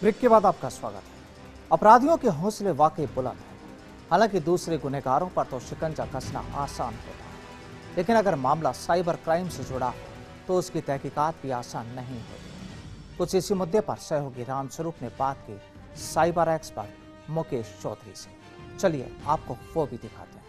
Break के बाद आपका स्वागत है अपराधियों के हौसले वाकई बुलंद हैं हालांकि दूसरे गुनहगारों पर तो शिकंजा कसना आसान होता है लेकिन अगर मामला साइबर क्राइम से जुड़ा हो तो उसकी तहकीकात भी आसान नहीं होती कुछ इसी मुद्दे पर सहयोगी रामस्वरूप ने बात की साइबर एक्सपर्ट मुकेश चौधरी से चलिए आपको वो भी दिखाते हैं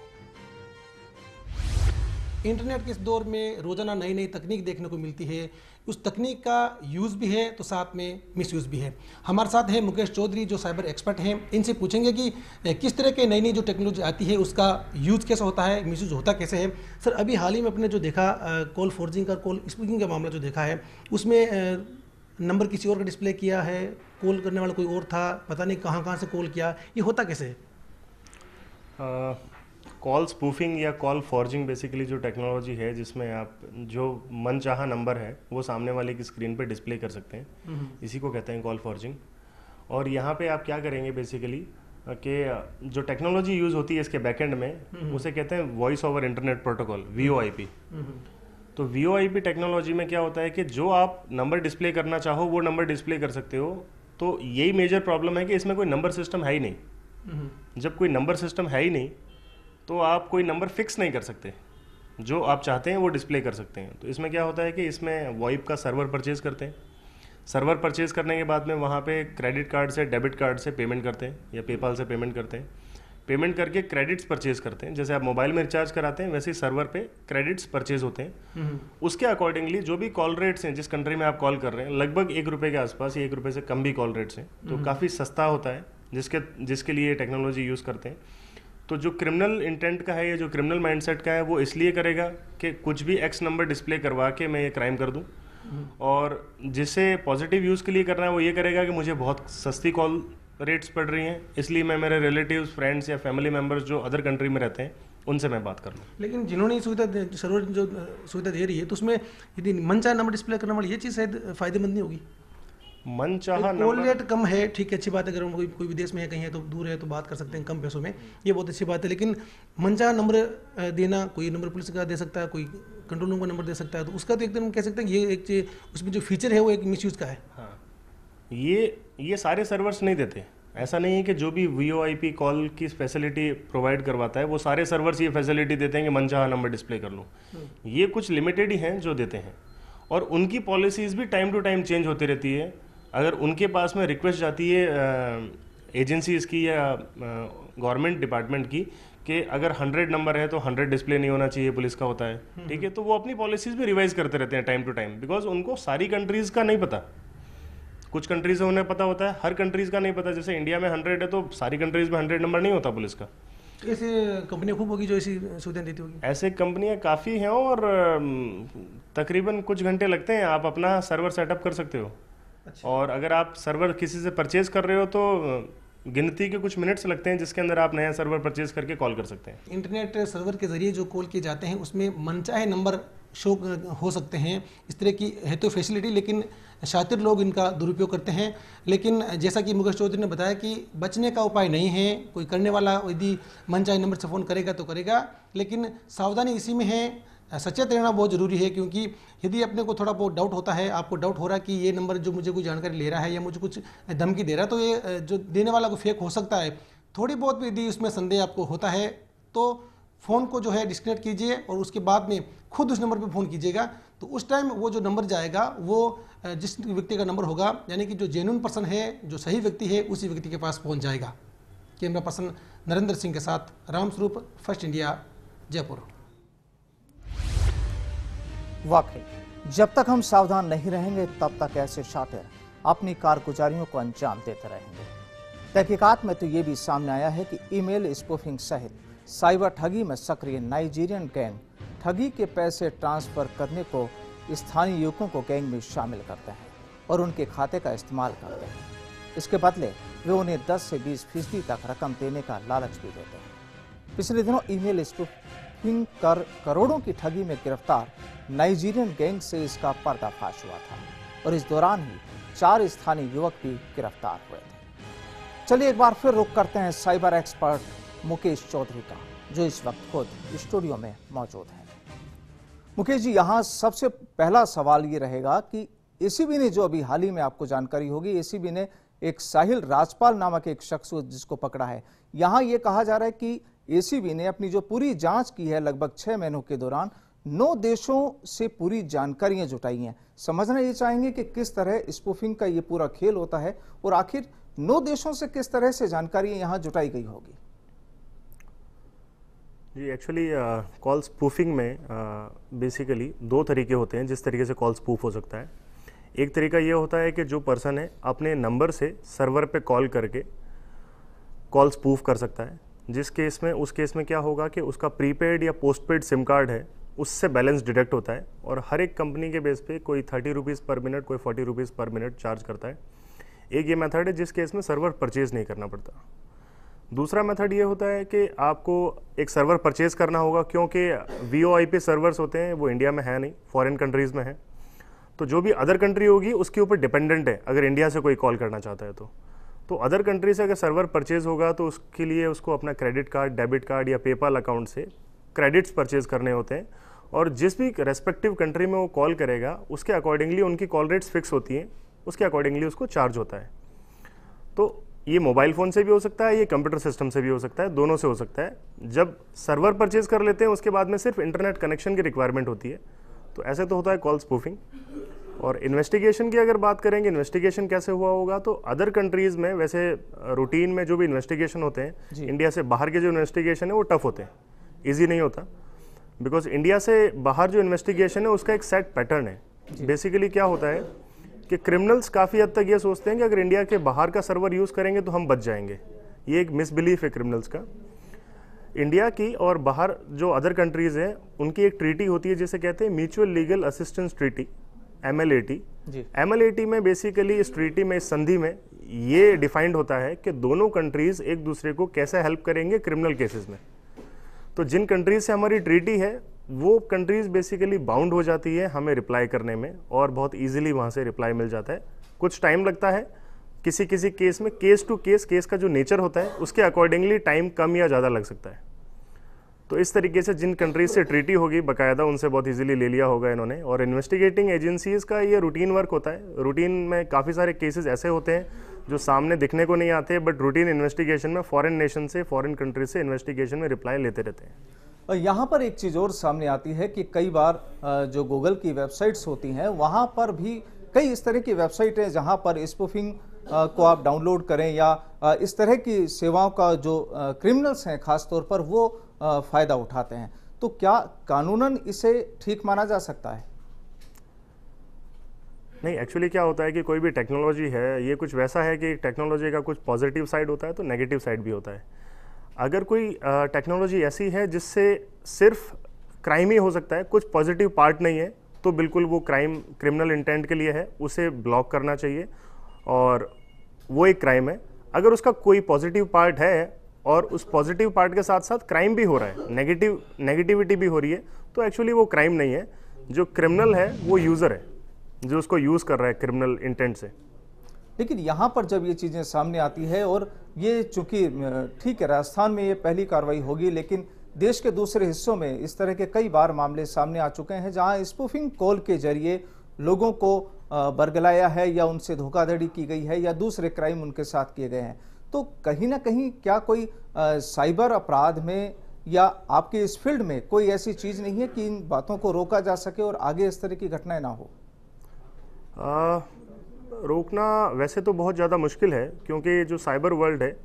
इंटरनेट के इस दौर में रोज़ाना नई नई तकनीक देखने को मिलती है उस तकनीक का यूज़ भी है तो साथ में मिसयूज़ भी है हमारे साथ हैं मुकेश चौधरी जो साइबर एक्सपर्ट हैं इनसे पूछेंगे कि किस तरह के नई नई जो टेक्नोलॉजी आती है उसका यूज़ कैसा होता है मिसयूज़ होता कैसे है सर अभी हाल ही में अपने जो देखा कॉल फोर्जिंग का कॉल स्पीकिंग का मामला जो देखा है उसमें नंबर किसी और का डिस्प्ले किया है कॉल करने वाला कोई और था पता नहीं कहाँ कहाँ से कॉल किया ये होता कैसे है कॉल स्पूफिंग या कॉल फॉर्जिंग बेसिकली जो टेक्नोलॉजी है जिसमें आप जो मन चाहा नंबर है वो सामने वाले की स्क्रीन पर डिस्प्ले कर सकते हैं हम्म। इसी को कहते हैं कॉल फॉर्जिंग और यहाँ पे आप क्या करेंगे बेसिकली कि जो टेक्नोलॉजी यूज़ होती है इसके बैकेंड में हम्म। उसे कहते हैं voice over internet protocol V तो V O I P technology में क्या होता है कि जो आप नंबर डिस्प्ले करना चाहो वो नंबर डिस्प्ले कर सकते हो तो यही मेजर प्रॉब्लम है कि इसमें कोई नंबर सिस्टम है ही नहीं हम्म। जब कोई नंबर सिस्टम है ही नहीं तो आप कोई नंबर फिक्स नहीं कर सकते जो आप चाहते हैं वो डिस्प्ले कर सकते हैं तो इसमें क्या होता है कि इसमें वॉइप का सर्वर परचेज करते हैं सर्वर परचेज़ करने के बाद में वहाँ पे क्रेडिट कार्ड से डेबिट कार्ड से पेमेंट करते हैं या पेपाल से पेमेंट करते हैं पेमेंट करके क्रेडिट्स परचेज करते हैं जैसे आप मोबाइल में रिचार्ज कराते हैं वैसे सर्वर पे क्रेडिट्स परचेज होते हैं हम्म। उसके अकॉर्डिंगली जो भी कॉल रेट्स हैं जिस कंट्री में आप कॉल कर रहे हैं लगभग एक रुपये के आसपास या एक रुपये से कम भी कॉल रेट्स हैं तो हम्म। काफ़ी सस्ता होता है जिसके जिसके लिए टेक्नोलॉजी यूज़ करते हैं तो जो क्रिमिनल इंटेंट का है या जो क्रिमिनल माइंडसेट का है वो इसलिए करेगा कि कुछ भी एक्स नंबर डिस्प्ले करवा के मैं ये क्राइम कर दूँ और जिसे पॉजिटिव यूज़ के लिए करना है वो ये करेगा कि मुझे बहुत सस्ती कॉल रेट्स पड़ रही हैं इसलिए मैं मेरे रिलेटिव फ्रेंड्स या फैमिली मेम्बर्स जो अदर कंट्री में रहते हैं उनसे मैं बात कर लूँ लेकिन जिन्होंने सुविधा सर्वर जो सुविधा दे रही है तो उसमें यदि मनचाहे नंबर डिस्प्ले करने वाली ये चीज़ शायद फायदेमंद नहीं होगी मन चाह रेट कम है ठीक है अच्छी बात है अगर कोई कोई विदेश में है कहीं है तो दूर है तो बात कर सकते हैं कम पैसों में ये बहुत अच्छी बात है लेकिन चाह नंबर देना कोई नंबर पुलिस का दे सकता है कोई कंट्रोल रूम का नंबर दे सकता है तो उसका तो एकदम कह सकते हैं ये एक उसमें जो फीचर है वो एक मिस का है हाँ ये ये सारे सर्वर्स नहीं देते ऐसा नहीं है कि जो भी वी कॉल की फैसिलिटी प्रोवाइड करवाता है वो सारे सर्वर्स ये फैसिलिटी देते हैं कि मनचाहा नंबर डिस्प्ले कर लूँ हम्म। ये कुछ लिमिटेड ही हैं जो देते हैं और उनकी पॉलिसीज़ भी टाइम टू टाइम चेंज होती रहती है अगर उनके पास में रिक्वेस्ट जाती है एजेंसीज़ की या गवर्नमेंट डिपार्टमेंट की कि अगर हंड्रेड नंबर है तो हंड्रेड डिस्प्ले नहीं होना चाहिए पुलिस का होता है हम्म। ठीक है तो वो अपनी पॉलिसीज़ भी रिवाइज करते रहते हैं टाइम टू टाइम बिकॉज उनको सारी कंट्रीज़ का नहीं पता कुछ कंट्रीज़ में उन्हें पता होता है हर कंट्रीज़ का नहीं पता जैसे इंडिया में हंड्रेड है तो सारी कंट्रीज़ में हंड्रेड नंबर नहीं होता पुलिस का ऐसे कंपनियां खूब होगी जो ऐसी सुविधा देती होगी ऐसे कंपनियां काफ़ी हैं और तकरीबन कुछ घंटे लगते हैं आप अपना सर्वर सेटअप कर सकते हो अच्छा। और अगर आप सर्वर किसी से परचेज कर रहे हो तो गिनती के कुछ मिनट्स लगते हैं जिसके अंदर आप नया सर्वर परचेज करके कॉल कर सकते हैं इंटरनेट सर्वर के जरिए जो कॉल किए जाते हैं उसमें मनचाहे नंबर शो हो सकते हैं इस तरह की है तो फैसिलिटी लेकिन शातिर लोग इनका दुरुपयोग करते हैं लेकिन जैसा कि मुकेश चौधरी ने बताया कि बचने का उपाय नहीं है कोई करने वाला यदि मनचाहे नंबर से फ़ोन करेगा तो करेगा लेकिन सावधानी इसी में है सचेत रहना बहुत ज़रूरी है क्योंकि यदि अपने को थोड़ा बहुत डाउट होता है आपको डाउट हो रहा है कि ये नंबर जो मुझे कोई जानकारी ले रहा है या मुझे कुछ धमकी दे रहा है तो ये जो देने वाला को फेक हो सकता है थोड़ी बहुत भी यदि उसमें संदेह आपको होता है तो फ़ोन को जो है डिस्कनेक्ट कीजिए और उसके बाद में खुद उस नंबर पर फ़ोन कीजिएगा तो उस टाइम वो जो नंबर जाएगा वो जिस व्यक्ति का नंबर होगा यानी कि जो जेन्यून पर्सन है जो सही व्यक्ति है उसी व्यक्ति के पास पहुंच जाएगा कैमरा पर्सन नरेंद्र सिंह के साथ रामस्वरूप फर्स्ट इंडिया जयपुर वाकई जब तक हम सावधान नहीं रहेंगे तब तक ऐसे शातिर अपनी कारगुजारियों को अंजाम देते रहेंगे तहकीकत में तो ये भी सामने आया है कि ईमेल स्पूफिंग सहित साइबर ठगी में सक्रिय नाइजीरियन गैंग ठगी के पैसे ट्रांसफर करने को स्थानीय युवकों को गैंग में शामिल करते हैं और उनके खाते का इस्तेमाल करते हैं इसके बदले वे उन्हें 10 से 20 फीसदी तक रकम देने का लालच भी देते हैं पिछले दिनों ईमेल किडनैपिंग कर करोड़ों की ठगी में गिरफ्तार नाइजीरियन गैंग से इसका पर्दाफाश हुआ था और इस दौरान ही चार स्थानीय युवक भी गिरफ्तार हुए थे चलिए एक बार फिर रुख करते हैं साइबर एक्सपर्ट मुकेश चौधरी का जो इस वक्त खुद स्टूडियो में मौजूद है मुकेश जी यहाँ सबसे पहला सवाल ये रहेगा कि एसीबी ने जो अभी हाल ही में आपको जानकारी होगी एसीबी ने एक साहिल राजपाल नामक एक शख्स जिसको पकड़ा है यहाँ ये कहा जा रहा है कि एसीबी ने अपनी जो पूरी जांच की है लगभग छह महीनों के दौरान नौ देशों से पूरी जानकारियां जुटाई हैं समझना ये चाहेंगे कि किस तरह स्पूफिंग का ये पूरा खेल होता है और आखिर नौ देशों से किस तरह से जानकारियां यहाँ जुटाई गई होगी जी एक्चुअली कॉल स्पूफिंग में बेसिकली uh, दो तरीके होते हैं जिस तरीके से कॉल स्पूफ हो सकता है एक तरीका ये होता है कि जो पर्सन है अपने नंबर से सर्वर पे कॉल करके कॉल स्पूफ कर सकता है जिस केस में उस केस में क्या होगा कि उसका प्रीपेड या पोस्टपेड सिम कार्ड है उससे बैलेंस डिडक्ट होता है और हर एक कंपनी के बेस पे कोई थर्टी रुपीज़ पर मिनट कोई forty rupees per minute charge करता है एक ये मेथड है जिस केस में सर्वर परचेज़ नहीं करना पड़ता दूसरा मेथड ये होता है कि आपको एक सर्वर परचेज़ करना होगा क्योंकि वी ओ आई सर्वर्स होते हैं वो इंडिया में है नहीं फॉरेन कंट्रीज़ में है तो जो भी अदर कंट्री होगी उसके ऊपर डिपेंडेंट है अगर इंडिया से कोई कॉल करना चाहता है तो तो अदर कंट्री से अगर सर्वर परचेज़ होगा तो उसके लिए उसको अपना क्रेडिट कार्ड डेबिट कार्ड या पेपाल अकाउंट से क्रेडिट्स परचेज़ करने होते हैं और जिस भी रेस्पेक्टिव कंट्री में वो कॉल करेगा उसके अकॉर्डिंगली उनकी कॉल रेट्स फिक्स होती हैं उसके अकॉर्डिंगली उसको चार्ज होता है तो ये मोबाइल फ़ोन से भी हो सकता है ये कंप्यूटर सिस्टम से भी हो सकता है दोनों से हो सकता है जब सर्वर परचेज़ कर लेते हैं उसके बाद में सिर्फ इंटरनेट कनेक्शन की रिक्वायरमेंट होती है तो ऐसे तो होता है कॉल स्पूफिंग और इन्वेस्टिगेशन की अगर बात करेंगे इन्वेस्टिगेशन कैसे हुआ होगा तो अदर कंट्रीज़ में वैसे रूटीन में जो भी इन्वेस्टिगेशन होते हैं इंडिया से बाहर के जो इन्वेस्टिगेशन है वो टफ होते हैं ईजी नहीं होता बिकॉज इंडिया से बाहर जो इन्वेस्टिगेशन है उसका एक सेट पैटर्न है बेसिकली क्या होता है कि क्रिमिनल्स काफ़ी हद तक ये सोचते हैं कि अगर इंडिया के बाहर का सर्वर यूज़ करेंगे तो हम बच जाएंगे ये एक मिसबिलीफ है क्रिमिनल्स का इंडिया की और बाहर जो अदर कंट्रीज़ हैं उनकी एक ट्रीटी होती है जिसे कहते हैं mutual legal assistance treaty M L M में बेसिकली इस ट्रीटी में इस संधि में ये डिफाइंड होता है कि दोनों कंट्रीज़ एक दूसरे को कैसे हेल्प करेंगे क्रिमिनल केसेस में तो जिन कंट्रीज़ से हमारी ट्रीटी है वो कंट्रीज़ बेसिकली बाउंड हो जाती है हमें रिप्लाई करने में और बहुत इजीली वहाँ से रिप्लाई मिल जाता है कुछ टाइम लगता है किसी किसी केस में केस टू केस केस का जो नेचर होता है उसके अकॉर्डिंगली टाइम कम या ज़्यादा लग सकता है तो इस तरीके से जिन कंट्रीज से ट्रीटी होगी बाकायदा उनसे बहुत इजीली ले लिया होगा इन्होंने और इन्वेस्टिगेटिंग एजेंसीज़ का ये रूटीन वर्क होता है रूटीन में काफ़ी सारे केसेस ऐसे होते हैं जो सामने दिखने को नहीं आते बट रूटीन इन्वेस्टिगेशन में फॉरेन नेशन से फॉरेन कंट्रीज से इन्वेस्टिगेशन में रिप्लाई लेते रहते हैं और यहाँ पर एक चीज़ और सामने आती है कि कई बार जो गूगल की वेबसाइट्स होती हैं वहाँ पर भी कई इस तरह की वेबसाइट हैं जहाँ पर स्पूफिंग को आप डाउनलोड करें या इस तरह की सेवाओं का जो क्रिमिनल्स हैं खासतौर पर वो फ़ायदा उठाते हैं तो क्या कानूनन इसे ठीक माना जा सकता है नहीं एक्चुअली क्या होता है कि कोई भी टेक्नोलॉजी है ये कुछ वैसा है कि टेक्नोलॉजी का कुछ पॉजिटिव साइड होता है तो नेगेटिव साइड भी होता है अगर कोई टेक्नोलॉजी ऐसी है जिससे सिर्फ क्राइम ही हो सकता है कुछ पॉजिटिव पार्ट नहीं है तो बिल्कुल वो क्राइम क्रिमिनल इंटेंट के लिए है उसे ब्लॉक करना चाहिए और वो एक क्राइम है अगर उसका कोई पॉजिटिव पार्ट है और उस पॉजिटिव पार्ट के साथ साथ क्राइम भी हो रहा है नेगेटिव नेगेटिविटी भी हो रही है तो एक्चुअली वो क्राइम नहीं है जो क्रिमिनल है वो यूज़र है जो उसको यूज़ कर रहा है क्रिमिनल इंटेंट से लेकिन यहाँ पर जब ये चीज़ें सामने आती है और ये चूंकि ठीक है राजस्थान में ये पहली कार्रवाई होगी लेकिन देश के दूसरे हिस्सों में इस तरह के कई बार मामले सामने आ चुके हैं जहाँ स्पूफिंग कॉल के जरिए लोगों को बरगलाया है या उनसे धोखाधड़ी की गई है या दूसरे क्राइम उनके साथ किए गए हैं तो कहीं ना कहीं क्या कोई आ, साइबर अपराध में या आपके इस फील्ड में कोई ऐसी चीज़ नहीं है कि इन बातों को रोका जा सके और आगे इस तरह की घटनाएं ना हो आ, रोकना वैसे तो बहुत ज़्यादा मुश्किल है क्योंकि जो साइबर वर्ल्ड है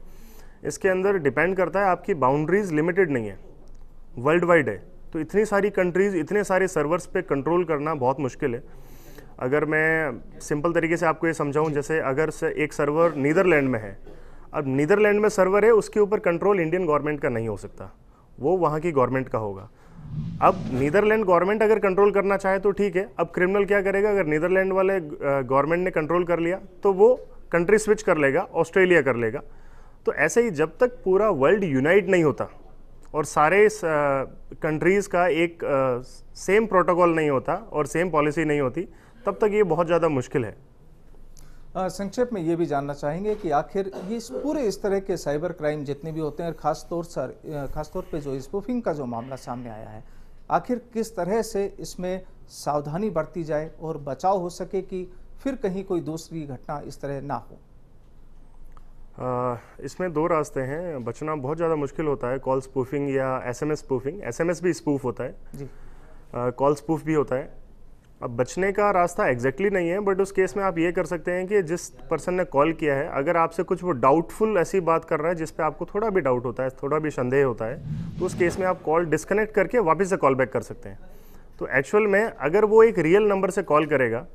इसके अंदर डिपेंड करता है आपकी बाउंड्रीज लिमिटेड नहीं है वर्ल्ड वाइड है तो इतनी सारी कंट्रीज़ इतने सारे सर्वर्स पे कंट्रोल करना बहुत मुश्किल है अगर मैं सिंपल तरीके से आपको ये समझाऊं जैसे अगर एक सर्वर नीदरलैंड में है अब नीदरलैंड में सर्वर है उसके ऊपर कंट्रोल इंडियन गवर्नमेंट का नहीं हो सकता वो वहाँ की गवर्नमेंट का होगा अब नीदरलैंड गवर्नमेंट अगर कंट्रोल करना चाहे तो ठीक है अब क्रिमिनल क्या करेगा अगर नीदरलैंड वाले गवर्नमेंट ने कंट्रोल कर लिया तो वो कंट्री स्विच कर लेगा ऑस्ट्रेलिया कर लेगा तो ऐसे ही जब तक पूरा वर्ल्ड यूनाइट नहीं होता और सारे कंट्रीज़ का एक सेम प्रोटोकॉल नहीं होता और सेम पॉलिसी नहीं होती तब तक ये बहुत ज़्यादा मुश्किल है संक्षेप में ये भी जानना चाहेंगे कि आखिर ये इस पूरे इस तरह के साइबर क्राइम जितने भी होते हैं और खासतौर सर खासतौर पे जो स्पूफिंग का जो मामला सामने आया है आखिर किस तरह से इसमें सावधानी बरती जाए और बचाव हो सके कि फिर कहीं कोई दूसरी घटना इस तरह ना हो आ, इसमें दो रास्ते हैं बचना बहुत ज़्यादा मुश्किल होता है कॉल स्पूफिंग या एस स्पूफिंग एस भी स्पूफ होता है जी कॉल स्पूफ भी होता है अब बचने का रास्ता एग्जैक्टली exactly नहीं है बट उस केस में आप ये कर सकते हैं कि जिस पर्सन ने कॉल किया है अगर आपसे कुछ वो डाउटफुल ऐसी बात कर रहा है जिस पे आपको थोड़ा भी डाउट होता है थोड़ा भी संदेह होता है तो उस केस में आप कॉल डिस्कनेक्ट करके वापस से कॉल बैक कर सकते हैं तो एक्चुअल में अगर वो एक रियल नंबर से कॉल करेगा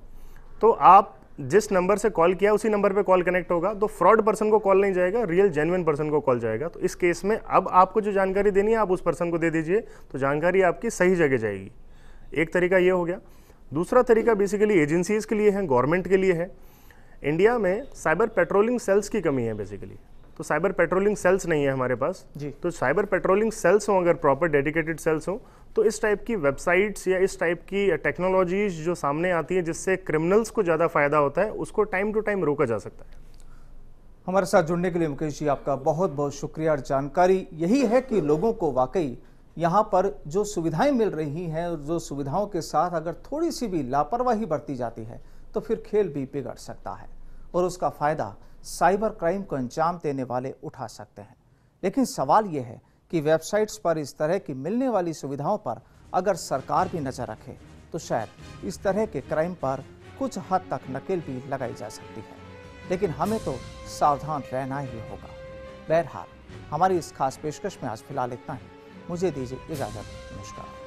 तो आप जिस नंबर से कॉल किया उसी नंबर पर कॉल कनेक्ट होगा तो फ्रॉड पर्सन को कॉल नहीं जाएगा रियल जेनुअन पर्सन को कॉल जाएगा तो इस केस में अब आपको जो जानकारी देनी है आप उस पर्सन को दे दीजिए तो जानकारी आपकी सही जगह जाएगी एक तरीका ये हो गया दूसरा तरीका बेसिकली एजेंसीज़ के लिए है गवर्नमेंट के लिए है इंडिया में साइबर पेट्रोलिंग सेल्स की कमी है बेसिकली तो साइबर पेट्रोलिंग सेल्स नहीं है हमारे पास जी तो साइबर पेट्रोलिंग सेल्स हों अगर प्रॉपर डेडिकेटेड सेल्स हों तो इस टाइप की वेबसाइट्स या इस टाइप की टेक्नोलॉजीज uh, जो सामने आती है जिससे क्रिमिनल्स को ज़्यादा फायदा होता है उसको टाइम टू टाइम रोका जा सकता है हमारे साथ जुड़ने के लिए मुकेश जी आपका बहुत बहुत शुक्रिया और जानकारी यही है कि लोगों को वाकई यहाँ पर जो सुविधाएं मिल रही हैं और जो सुविधाओं के साथ अगर थोड़ी सी भी लापरवाही बरती जाती है तो फिर खेल भी बिगड़ सकता है और उसका फ़ायदा साइबर क्राइम को अंजाम देने वाले उठा सकते हैं लेकिन सवाल ये है कि वेबसाइट्स पर इस तरह की मिलने वाली सुविधाओं पर अगर सरकार भी नज़र रखे तो शायद इस तरह के क्राइम पर कुछ हद तक नकेल भी लगाई जा सकती है लेकिन हमें तो सावधान रहना ही होगा बहरहाल हमारी इस खास पेशकश में आज फिलहाल इतना ही حوز دیزی زید نوشته.